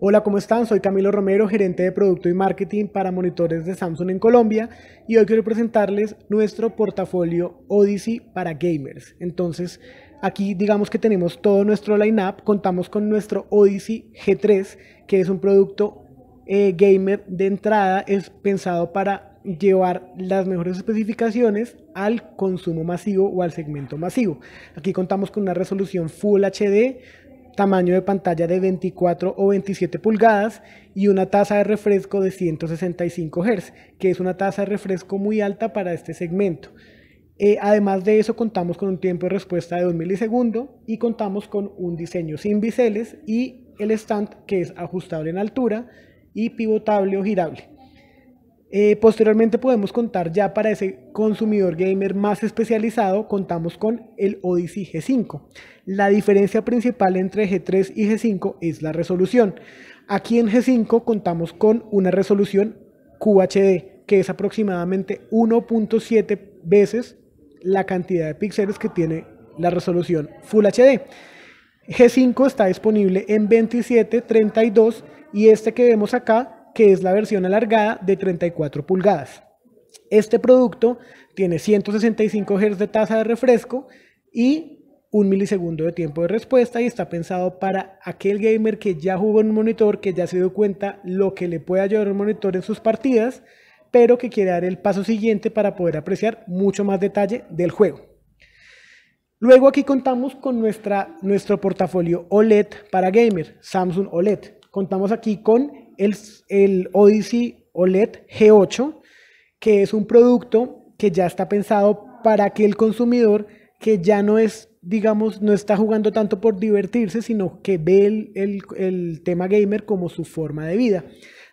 Hola, ¿cómo están? Soy Camilo Romero, gerente de producto y marketing para monitores de Samsung en Colombia y hoy quiero presentarles nuestro portafolio Odyssey para gamers. Entonces, aquí digamos que tenemos todo nuestro lineup, contamos con nuestro Odyssey G3, que es un producto eh, gamer de entrada, es pensado para llevar las mejores especificaciones al consumo masivo o al segmento masivo. Aquí contamos con una resolución Full HD, tamaño de pantalla de 24 o 27 pulgadas y una tasa de refresco de 165 Hz, que es una tasa de refresco muy alta para este segmento. Eh, además de eso, contamos con un tiempo de respuesta de 2 milisegundo y contamos con un diseño sin biseles y el stand que es ajustable en altura y pivotable o girable. Eh, posteriormente podemos contar ya para ese consumidor gamer más especializado, contamos con el Odyssey G5. La diferencia principal entre G3 y G5 es la resolución. Aquí en G5 contamos con una resolución QHD, que es aproximadamente 1.7 veces la cantidad de píxeles que tiene la resolución Full HD. G5 está disponible en 27, 32 y este que vemos acá que es la versión alargada de 34 pulgadas. Este producto tiene 165 Hz de tasa de refresco y un milisegundo de tiempo de respuesta y está pensado para aquel gamer que ya jugó en un monitor, que ya se dio cuenta lo que le puede ayudar un monitor en sus partidas, pero que quiere dar el paso siguiente para poder apreciar mucho más detalle del juego. Luego aquí contamos con nuestra, nuestro portafolio OLED para gamer, Samsung OLED. Contamos aquí con el, Odyssey OLED G8, que es un producto que ya está pensado para que el consumidor que ya no es, digamos, no está jugando tanto por divertirse, sino que ve el, tema gamer como su forma de vida.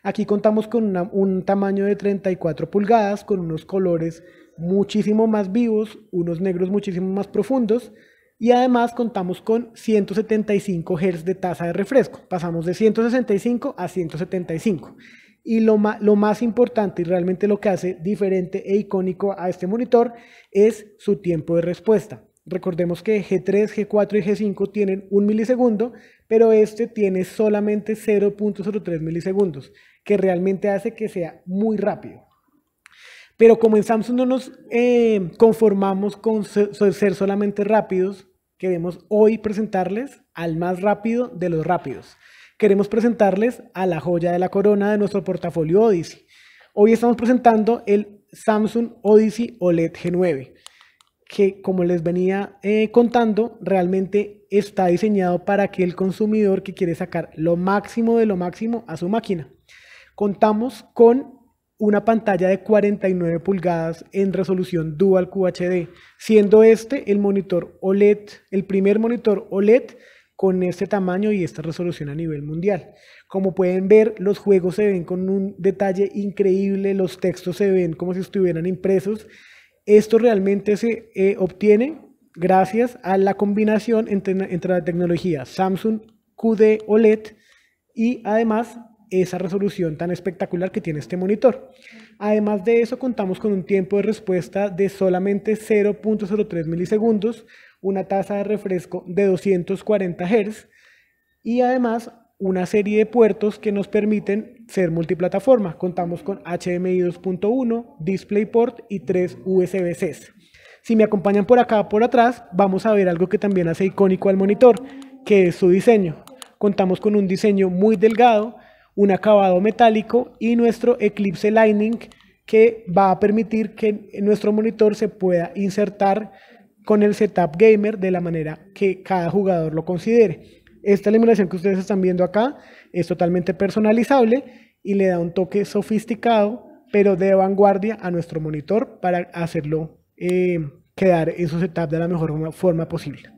Aquí contamos con un tamaño de 34 pulgadas, con unos colores muchísimo más vivos, unos negros muchísimo más profundos, y además contamos con 175 Hz de tasa de refresco. Pasamos de 165 a 175. Y lo, lo más importante y realmente lo que hace diferente e icónico a este monitor es su tiempo de respuesta. Recordemos que G3, G4 y G5 tienen un milisegundo, pero este tiene solamente 0.03 milisegundos, que realmente hace que sea muy rápido. Pero como en Samsung no nos eh, conformamos con ser solamente rápidos, queremos hoy presentarles al más rápido de los rápidos. Queremos presentarles a la joya de la corona de nuestro portafolio Odyssey. Hoy estamos presentando el Samsung Odyssey OLED G9, que como les venía eh, contando, realmente está diseñado para aquel consumidor que quiere sacar lo máximo de lo máximo a su máquina. Contamos con una pantalla de 49 pulgadas en resolución Dual QHD, siendo este el monitor OLED, el primer monitor OLED con este tamaño y esta resolución a nivel mundial. Como pueden ver, los juegos se ven con un detalle increíble, los textos se ven como si estuvieran impresos. Esto realmente se eh, obtiene gracias a la combinación entre, entre la tecnología Samsung QD OLED y además esa resolución tan espectacular que tiene este monitor. Además de eso, contamos con un tiempo de respuesta de solamente 0.03 milisegundos, una tasa de refresco de 240 Hz y además una serie de puertos que nos permiten ser multiplataforma. Contamos con HDMI 2.1, DisplayPort y 3 usb c Si me acompañan por acá, por atrás, vamos a ver algo que también hace icónico al monitor, que es su diseño. Contamos con un diseño muy delgado un acabado metálico y nuestro Eclipse Lightning que va a permitir que nuestro monitor se pueda insertar con el setup gamer de la manera que cada jugador lo considere. Esta eliminación que ustedes están viendo acá es totalmente personalizable y le da un toque sofisticado pero de vanguardia a nuestro monitor para hacerlo eh, quedar en su setup de la mejor forma posible.